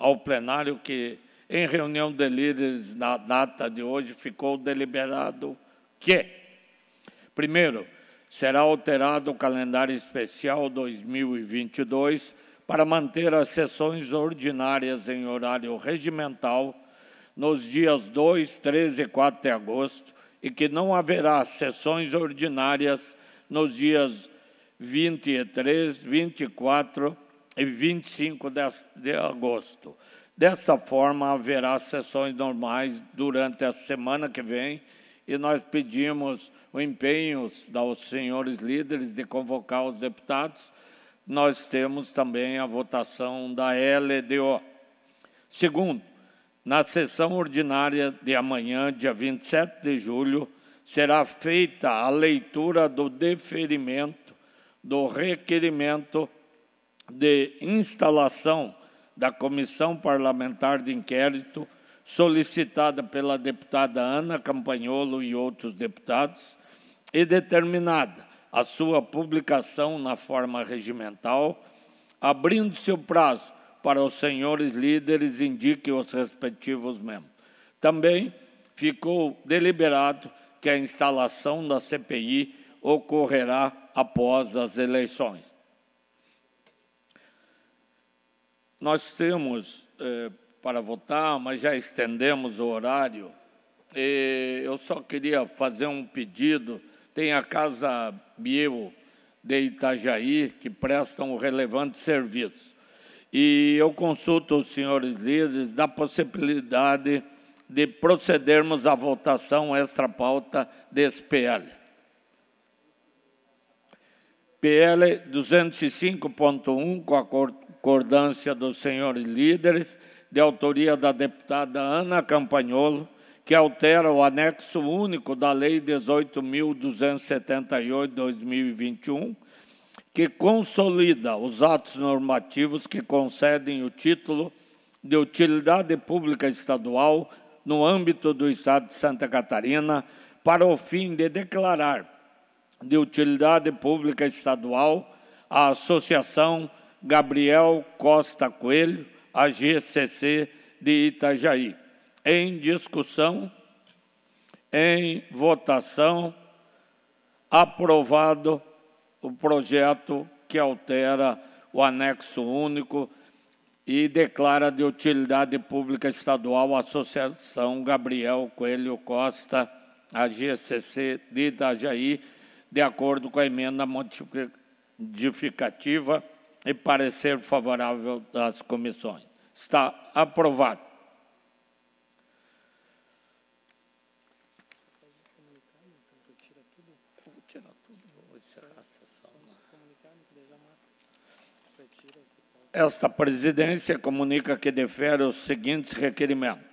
ao plenário que, em reunião de líderes na data de hoje, ficou deliberado que, primeiro, será alterado o calendário especial 2022 para manter as sessões ordinárias em horário regimental nos dias 2, 13 e 4 de agosto e que não haverá sessões ordinárias nos dias 23, 24 e 25 de agosto. Dessa forma, haverá sessões normais durante a semana que vem e nós pedimos o empenho dos senhores líderes de convocar os deputados. Nós temos também a votação da LDO. Segundo, na sessão ordinária de amanhã, dia 27 de julho, será feita a leitura do deferimento do requerimento de instalação da Comissão Parlamentar de Inquérito, solicitada pela deputada Ana Campagnolo e outros deputados, e determinada a sua publicação na forma regimental, abrindo-se o prazo para os senhores líderes indiquem os respectivos membros. Também ficou deliberado que a instalação da CPI ocorrerá após as eleições. Nós temos eh, para votar, mas já estendemos o horário. E eu só queria fazer um pedido. Tem a Casa Biel de Itajaí, que prestam um relevante serviço. E eu consulto os senhores líderes da possibilidade de procedermos à votação extra-pauta desse PL. PL 205.1, com acordo concordância dos senhores líderes, de autoria da deputada Ana Campagnolo, que altera o anexo único da Lei 18.278-2021, que consolida os atos normativos que concedem o título de utilidade pública estadual no âmbito do Estado de Santa Catarina, para o fim de declarar de utilidade pública estadual a associação Gabriel Costa Coelho, a de Itajaí. Em discussão, em votação, aprovado o projeto que altera o anexo único e declara de utilidade pública estadual a Associação Gabriel Coelho Costa, a de Itajaí, de acordo com a emenda modificativa e parecer favorável das comissões. Está aprovado. Esta presidência comunica que defere os seguintes requerimentos.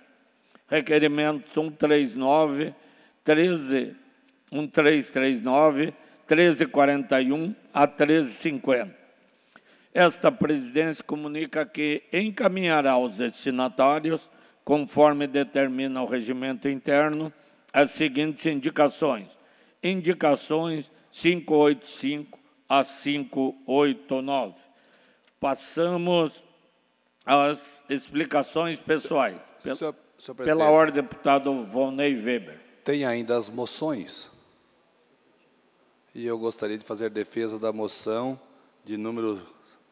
Requerimentos 139, 13, 1339, 1341 a 1350 esta presidência comunica que encaminhará aos destinatários, conforme determina o regimento interno, as seguintes indicações. Indicações 585 a 589. Passamos às explicações pessoais. senhor, senhor pela ordem, deputado Volney Weber. Tem ainda as moções. E eu gostaria de fazer defesa da moção de número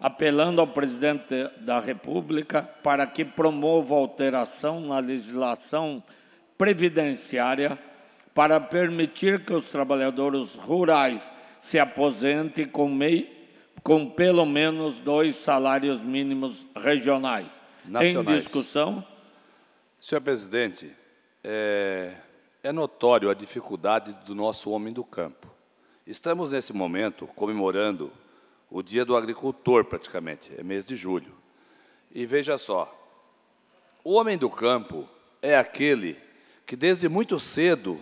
apelando ao presidente da República para que promova alteração na legislação previdenciária para permitir que os trabalhadores rurais se aposentem com, com pelo menos dois salários mínimos regionais. Nacionais. Em discussão. Senhor presidente, é, é notório a dificuldade do nosso homem do campo. Estamos, nesse momento, comemorando o Dia do Agricultor, praticamente, é mês de julho. E veja só, o homem do campo é aquele que desde muito cedo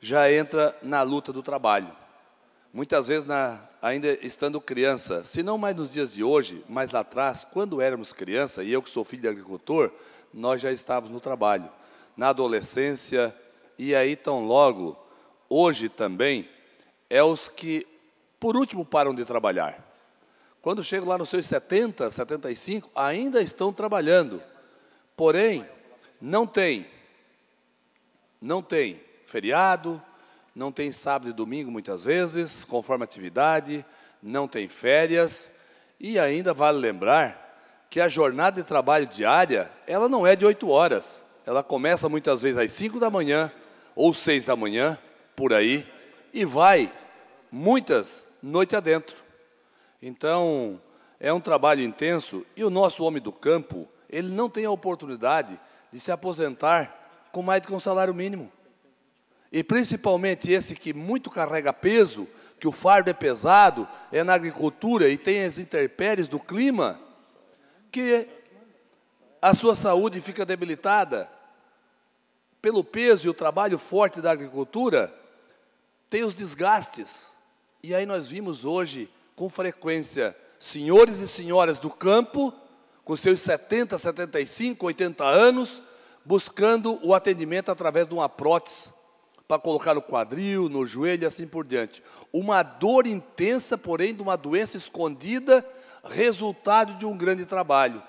já entra na luta do trabalho. Muitas vezes, na, ainda estando criança, se não mais nos dias de hoje, mas lá atrás, quando éramos criança, e eu que sou filho de agricultor, nós já estávamos no trabalho, na adolescência, e aí tão logo, hoje também, é os que por último param de trabalhar. Quando chegam lá nos seus 70, 75, ainda estão trabalhando. Porém, não tem, não tem feriado, não tem sábado e domingo muitas vezes, conforme atividade, não tem férias. E ainda vale lembrar que a jornada de trabalho diária, ela não é de oito horas. Ela começa muitas vezes às cinco da manhã ou seis da manhã, por aí, e vai muitas noite adentro. Então, é um trabalho intenso e o nosso homem do campo, ele não tem a oportunidade de se aposentar com mais do que um salário mínimo. E principalmente esse que muito carrega peso, que o fardo é pesado, é na agricultura e tem as intempéries do clima, que a sua saúde fica debilitada pelo peso e o trabalho forte da agricultura, tem os desgastes. E aí nós vimos hoje, com frequência, senhores e senhoras do campo, com seus 70, 75, 80 anos, buscando o atendimento através de uma prótese para colocar no quadril, no joelho e assim por diante. Uma dor intensa, porém, de uma doença escondida, resultado de um grande trabalho.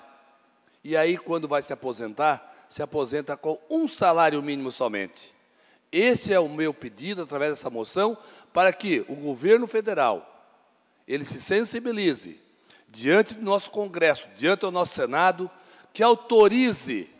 E aí, quando vai se aposentar, se aposenta com um salário mínimo somente. Esse é o meu pedido através dessa moção para que o governo federal ele se sensibilize diante do nosso Congresso, diante do nosso Senado, que autorize,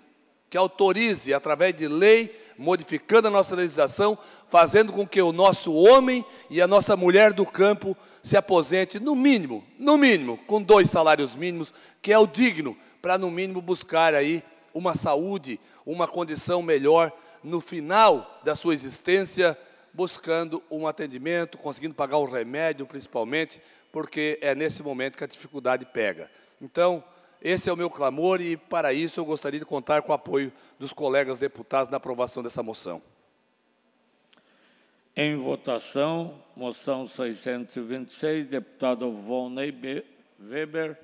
que autorize através de lei, modificando a nossa legislação, fazendo com que o nosso homem e a nossa mulher do campo se aposente no mínimo, no mínimo, com dois salários mínimos, que é o digno para no mínimo buscar aí uma saúde, uma condição melhor no final da sua existência buscando um atendimento, conseguindo pagar o remédio, principalmente, porque é nesse momento que a dificuldade pega. Então, esse é o meu clamor e, para isso, eu gostaria de contar com o apoio dos colegas deputados na aprovação dessa moção. Em votação, moção 626, deputado Volney Weber,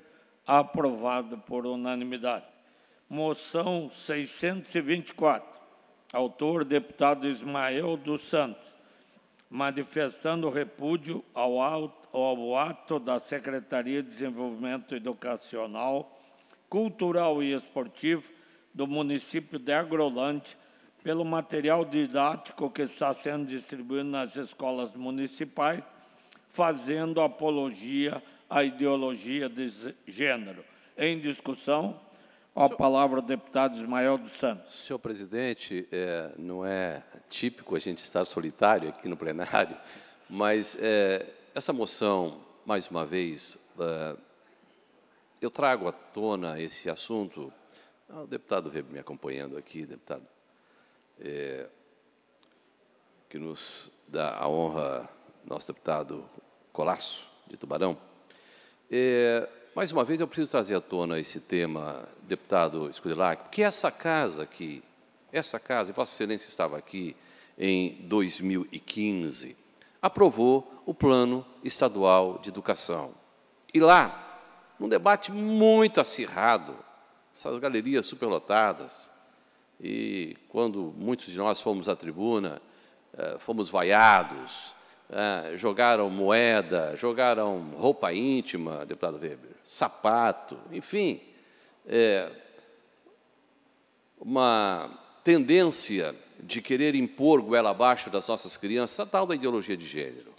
aprovado por unanimidade. Moção 624, autor deputado Ismael dos Santos, manifestando repúdio ao, ao ato da Secretaria de Desenvolvimento Educacional, Cultural e Esportivo do município de Agrolândia pelo material didático que está sendo distribuído nas escolas municipais, fazendo apologia à ideologia de gênero. Em discussão, Ó a palavra, deputado Ismael dos Santos. Senhor presidente, é, não é típico a gente estar solitário aqui no plenário, mas é, essa moção, mais uma vez, é, eu trago à tona esse assunto. Ah, o deputado Weber me acompanhando aqui, deputado, é, que nos dá a honra, nosso deputado Colasso, de Tubarão. É, mais uma vez, eu preciso trazer à tona esse tema, deputado Scudillac, porque essa casa aqui, essa casa, e Vossa Excelência estava aqui em 2015, aprovou o Plano Estadual de Educação. E lá, num debate muito acirrado, essas galerias superlotadas, e quando muitos de nós fomos à tribuna, eh, fomos vaiados, é, jogaram moeda, jogaram roupa íntima, deputado Weber, sapato, enfim. É, uma tendência de querer impor goela abaixo das nossas crianças a tal da ideologia de gênero,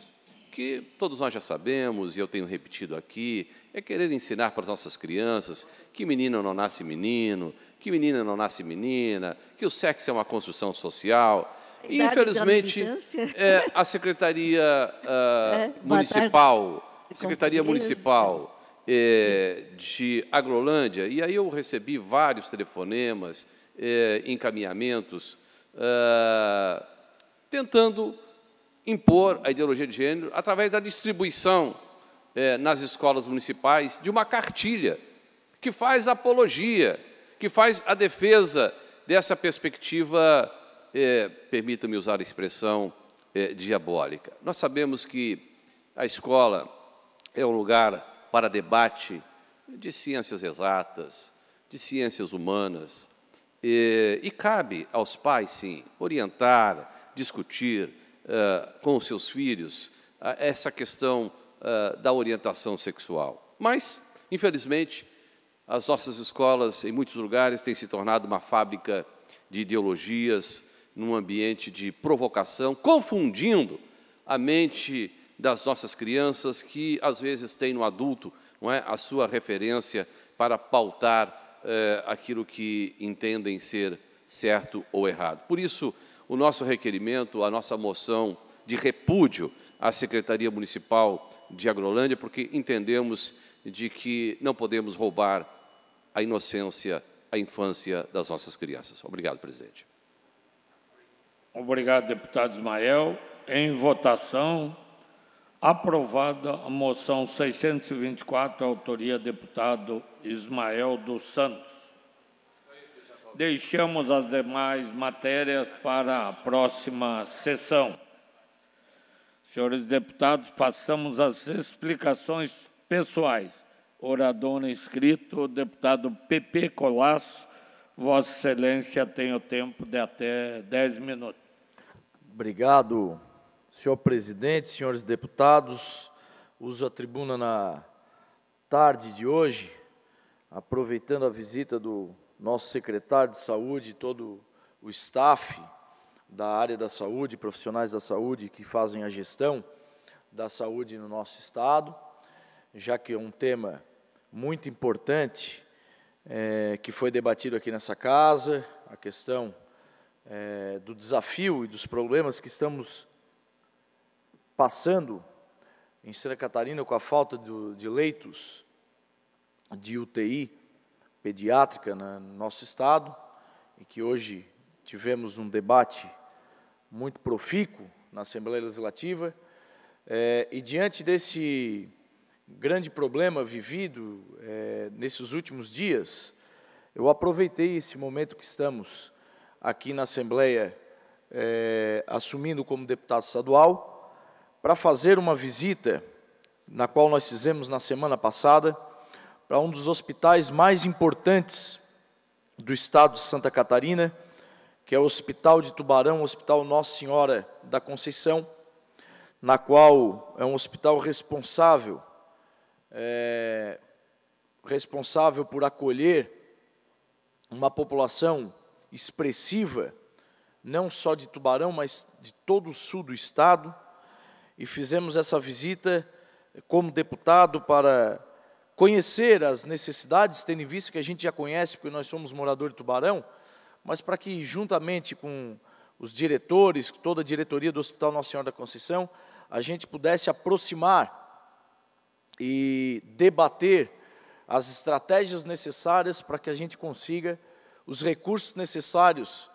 que todos nós já sabemos, e eu tenho repetido aqui, é querer ensinar para as nossas crianças que menino não nasce menino, que menina não nasce menina, que o sexo é uma construção social. Infelizmente, é, a Secretaria uh, é, Municipal, Secretaria Municipal é, de Agrolândia, e aí eu recebi vários telefonemas, é, encaminhamentos, uh, tentando impor a ideologia de gênero através da distribuição é, nas escolas municipais de uma cartilha que faz apologia, que faz a defesa dessa perspectiva é, permita-me usar a expressão, é, diabólica. Nós sabemos que a escola é um lugar para debate de ciências exatas, de ciências humanas, e, é, e cabe aos pais, sim, orientar, discutir uh, com os seus filhos uh, essa questão uh, da orientação sexual. Mas, infelizmente, as nossas escolas, em muitos lugares, têm se tornado uma fábrica de ideologias, num ambiente de provocação, confundindo a mente das nossas crianças, que às vezes tem no adulto não é, a sua referência para pautar eh, aquilo que entendem ser certo ou errado. Por isso, o nosso requerimento, a nossa moção de repúdio à Secretaria Municipal de Agrolândia, porque entendemos de que não podemos roubar a inocência, a infância das nossas crianças. Obrigado, presidente. Obrigado, deputado Ismael. Em votação, aprovada a moção 624, autoria deputado Ismael dos Santos. Deixamos as demais matérias para a próxima sessão. Senhores deputados, passamos às explicações pessoais. Orador inscrito, deputado PP Colasso, Vossa Excelência tem o tempo de até 10 minutos. Obrigado, senhor presidente, senhores deputados. Uso a tribuna na tarde de hoje, aproveitando a visita do nosso secretário de saúde e todo o staff da área da saúde, profissionais da saúde que fazem a gestão da saúde no nosso estado, já que é um tema muito importante é, que foi debatido aqui nessa casa, a questão é, do desafio e dos problemas que estamos passando em Santa Catarina com a falta do, de leitos de UTI pediátrica né, no nosso estado, e que hoje tivemos um debate muito profícuo na Assembleia Legislativa, é, e diante desse grande problema vivido é, nesses últimos dias, eu aproveitei esse momento que estamos aqui na Assembleia, é, assumindo como deputado estadual, para fazer uma visita, na qual nós fizemos na semana passada, para um dos hospitais mais importantes do estado de Santa Catarina, que é o Hospital de Tubarão, Hospital Nossa Senhora da Conceição, na qual é um hospital responsável, é, responsável por acolher uma população expressiva, não só de Tubarão, mas de todo o sul do estado, e fizemos essa visita como deputado para conhecer as necessidades, tendo em vista que a gente já conhece, porque nós somos morador de Tubarão, mas para que, juntamente com os diretores, toda a diretoria do Hospital Nossa Senhora da Conceição, a gente pudesse aproximar e debater as estratégias necessárias para que a gente consiga os recursos necessários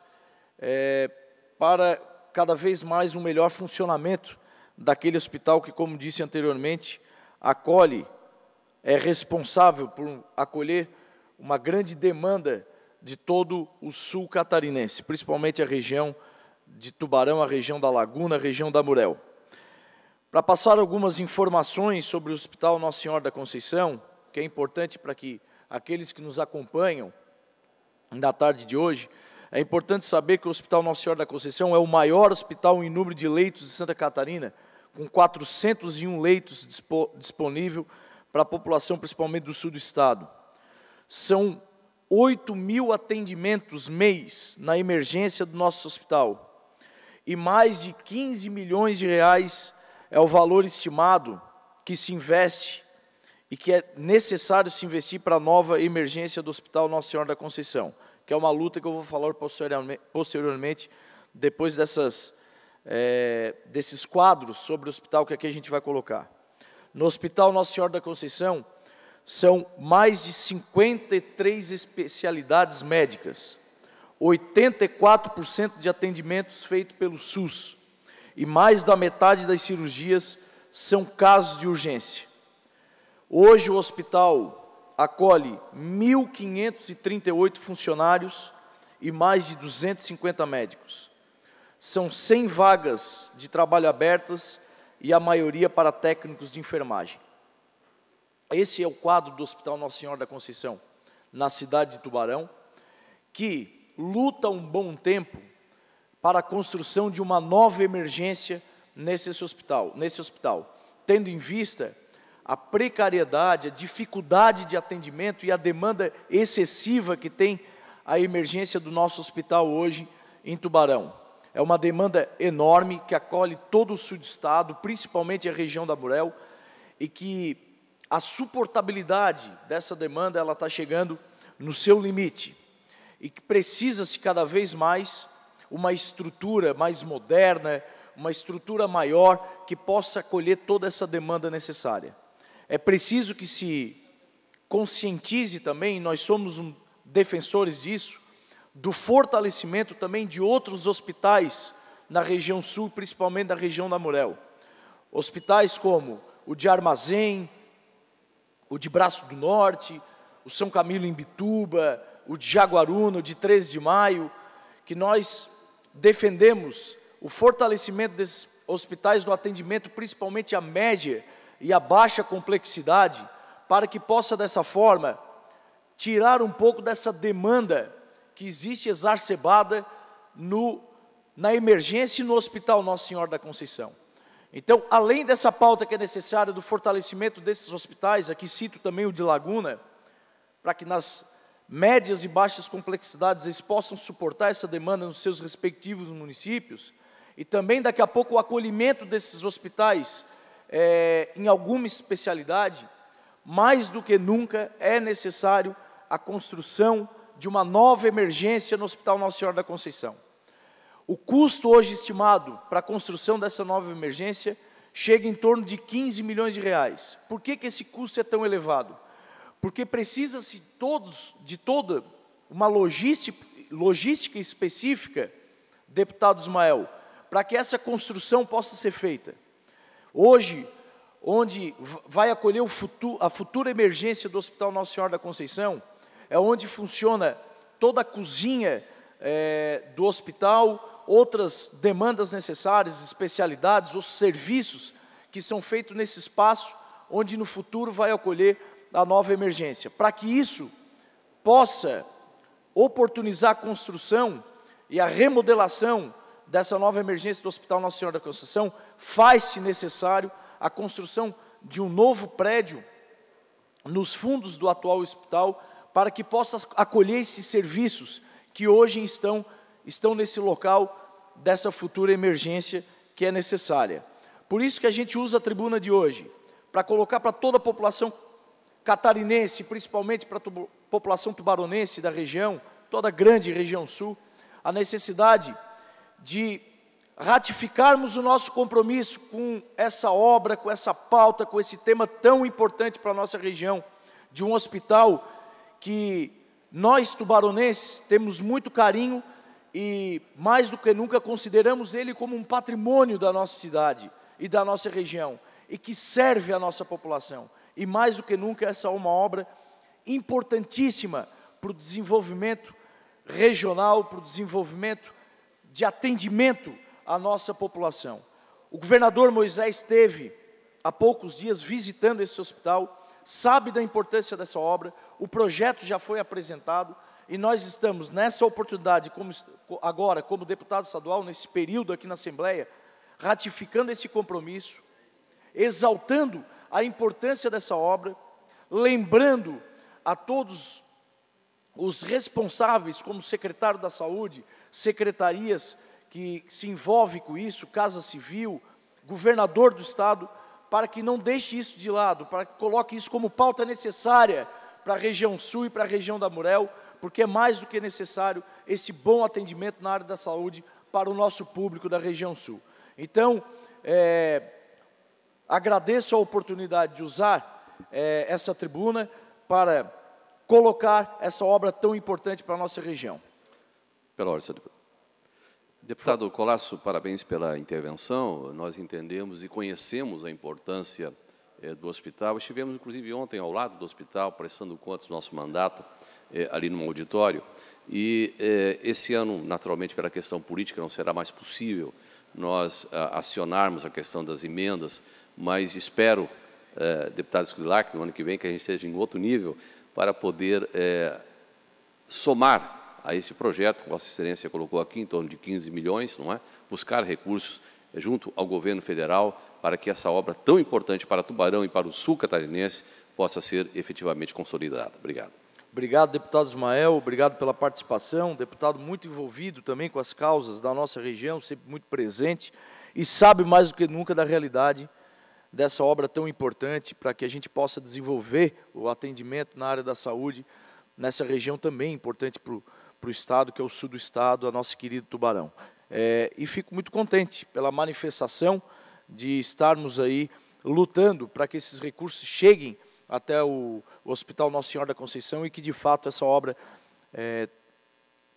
é, para cada vez mais um melhor funcionamento daquele hospital que, como disse anteriormente, acolhe, é responsável por acolher uma grande demanda de todo o sul catarinense, principalmente a região de Tubarão, a região da Laguna, a região da Murel. Para passar algumas informações sobre o Hospital Nossa Senhora da Conceição, que é importante para que aqueles que nos acompanham da tarde de hoje, é importante saber que o Hospital Nossa Senhora da Conceição é o maior hospital em número de leitos de Santa Catarina, com 401 leitos dispo, disponível para a população, principalmente do sul do estado. São 8 mil atendimentos mês na emergência do nosso hospital. E mais de 15 milhões de reais é o valor estimado que se investe e que é necessário se investir para a nova emergência do Hospital Nossa Senhora da Conceição, que é uma luta que eu vou falar posteriormente, depois dessas, é, desses quadros sobre o hospital que aqui a gente vai colocar. No Hospital Nossa Senhora da Conceição, são mais de 53 especialidades médicas, 84% de atendimentos feitos pelo SUS, e mais da metade das cirurgias são casos de urgência. Hoje o hospital acolhe 1.538 funcionários e mais de 250 médicos. São 100 vagas de trabalho abertas e a maioria para técnicos de enfermagem. Esse é o quadro do Hospital Nossa Senhora da Conceição, na cidade de Tubarão, que luta um bom tempo para a construção de uma nova emergência nesse hospital, nesse hospital, tendo em vista a precariedade, a dificuldade de atendimento e a demanda excessiva que tem a emergência do nosso hospital hoje em Tubarão. É uma demanda enorme que acolhe todo o sul do estado, principalmente a região da Burel, e que a suportabilidade dessa demanda ela está chegando no seu limite e que precisa-se cada vez mais uma estrutura mais moderna, uma estrutura maior que possa acolher toda essa demanda necessária. É preciso que se conscientize também, nós somos um, defensores disso, do fortalecimento também de outros hospitais na região sul, principalmente da região da Murel. Hospitais como o de Armazém, o de Braço do Norte, o São Camilo em Bituba, o de Jaguaruna, de 13 de Maio, que nós defendemos o fortalecimento desses hospitais no atendimento, principalmente à média e a baixa complexidade, para que possa dessa forma tirar um pouco dessa demanda que existe exacerbada no, na emergência e no Hospital Nossa Senhora da Conceição. Então, além dessa pauta que é necessária do fortalecimento desses hospitais, aqui cito também o de Laguna, para que nas médias e baixas complexidades eles possam suportar essa demanda nos seus respectivos municípios, e também daqui a pouco o acolhimento desses hospitais é, em alguma especialidade, mais do que nunca é necessário a construção de uma nova emergência no Hospital Nossa Senhora da Conceição. O custo hoje estimado para a construção dessa nova emergência chega em torno de 15 milhões de reais. Por que, que esse custo é tão elevado? Porque precisa-se todos de toda uma logística, logística específica, deputado Ismael, para que essa construção possa ser feita. Hoje, onde vai acolher futuro, a futura emergência do Hospital Nossa Senhora da Conceição, é onde funciona toda a cozinha é, do hospital, outras demandas necessárias, especialidades, os serviços que são feitos nesse espaço, onde no futuro vai acolher a nova emergência. Para que isso possa oportunizar a construção e a remodelação dessa nova emergência do Hospital Nossa Senhora da Conceição, faz-se necessário a construção de um novo prédio nos fundos do atual hospital para que possa acolher esses serviços que hoje estão estão nesse local dessa futura emergência que é necessária. Por isso que a gente usa a tribuna de hoje para colocar para toda a população catarinense, principalmente para a população tubaronense da região, toda a grande região sul, a necessidade de ratificarmos o nosso compromisso com essa obra, com essa pauta, com esse tema tão importante para a nossa região, de um hospital que nós tubaronenses temos muito carinho e mais do que nunca consideramos ele como um patrimônio da nossa cidade e da nossa região e que serve a nossa população. E mais do que nunca essa é uma obra importantíssima para o desenvolvimento regional, para o desenvolvimento de atendimento à nossa população. O governador Moisés esteve há poucos dias visitando esse hospital, sabe da importância dessa obra, o projeto já foi apresentado e nós estamos nessa oportunidade, como, agora, como deputado estadual, nesse período aqui na Assembleia, ratificando esse compromisso, exaltando a importância dessa obra, lembrando a todos os responsáveis, como secretário da Saúde, secretarias que se envolvem com isso, Casa Civil, governador do Estado, para que não deixe isso de lado, para que coloque isso como pauta necessária para a região sul e para a região da Murel, porque é mais do que necessário esse bom atendimento na área da saúde para o nosso público da região sul. Então, é, agradeço a oportunidade de usar é, essa tribuna para colocar essa obra tão importante para a nossa região. Pela ordem, senhor deputado. Deputado Colasso, parabéns pela intervenção. Nós entendemos e conhecemos a importância eh, do hospital. Estivemos, inclusive, ontem ao lado do hospital, prestando contas do nosso mandato, eh, ali no auditório. E eh, esse ano, naturalmente, pela questão política, não será mais possível nós ah, acionarmos a questão das emendas, mas espero, deputado Escudilac, no ano que vem, que a gente esteja em outro nível para poder somar a esse projeto, que Vossa Excelência colocou aqui, em torno de 15 milhões, não é? Buscar recursos junto ao governo federal para que essa obra tão importante para Tubarão e para o sul catarinense possa ser efetivamente consolidada. Obrigado. Obrigado, deputado Ismael, obrigado pela participação, deputado muito envolvido também com as causas da nossa região, sempre muito presente e sabe mais do que nunca da realidade dessa obra tão importante para que a gente possa desenvolver o atendimento na área da saúde nessa região também importante para o para o estado, que é o sul do estado, a nosso querido Tubarão. É, e fico muito contente pela manifestação de estarmos aí lutando para que esses recursos cheguem até o, Hospital Nossa Senhora da Conceição e que, de fato, essa obra é,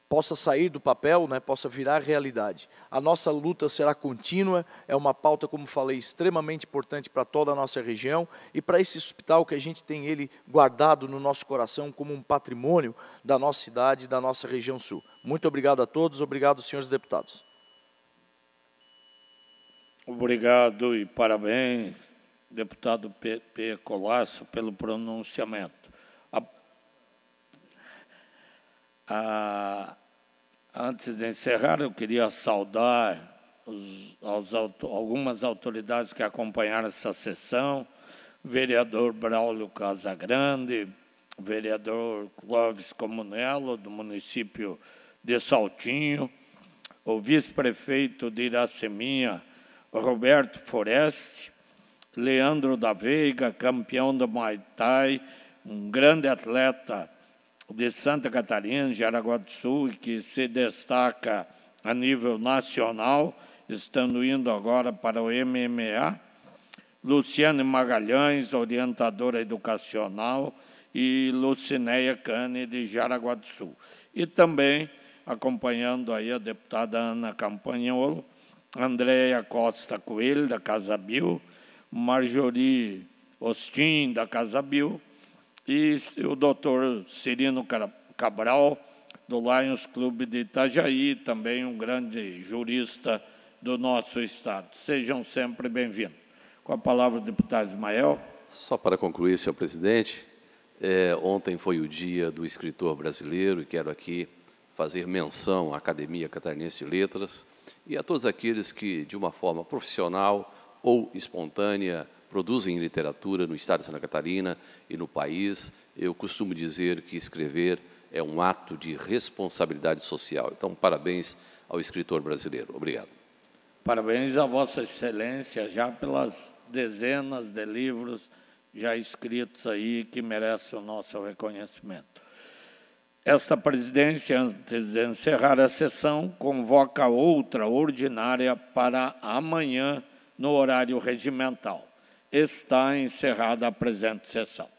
possa sair do papel, né, possa virar realidade. A nossa luta será contínua, é uma pauta, como falei, extremamente importante para toda a nossa região e para esse hospital que a gente tem ele guardado no nosso coração como um patrimônio da nossa cidade e da nossa região sul. Muito obrigado a todos, obrigado, senhores deputados. Obrigado e parabéns, deputado P. P. Colasso, pelo pronunciamento. Ah, antes de encerrar, eu queria saudar os, aos, algumas autoridades que acompanharam essa sessão, vereador Braulio Casagrande, vereador Clóvis Comunello, do município de Saltinho, o vice-prefeito de Iraceminha, Roberto Foreste, Leandro da Veiga, campeão do Muay Thai, um grande atleta, de Santa Catarina, de Aragua do Sul, que se destaca a nível nacional, estando indo agora para o MMA. Luciane Magalhães, orientadora educacional, e Lucineia Cane, de Jaraguá do Sul. E também acompanhando aí a deputada Ana Campagnolo, Andréia Costa Coelho, da Casa Bil, Marjorie Ostin, da Casa Bil, e o doutor Cirino Cabral, do Lions Clube de Itajaí, também um grande jurista do nosso Estado. Sejam sempre bem-vindos. Com a palavra o deputado Ismael. Só para concluir, senhor presidente, é, ontem foi o dia do escritor brasileiro e quero aqui fazer menção à Academia Catarinense de Letras e a todos aqueles que, de uma forma profissional ou espontânea, produzem literatura no estado de Santa Catarina e no país. Eu costumo dizer que escrever é um ato de responsabilidade social. Então, parabéns ao escritor brasileiro. Obrigado. Parabéns a Vossa Excelência já pelas dezenas de livros já escritos aí que merecem o nosso reconhecimento. Esta presidência, antes de encerrar a sessão, convoca outra ordinária para amanhã no horário regimental. Está encerrada a presente sessão.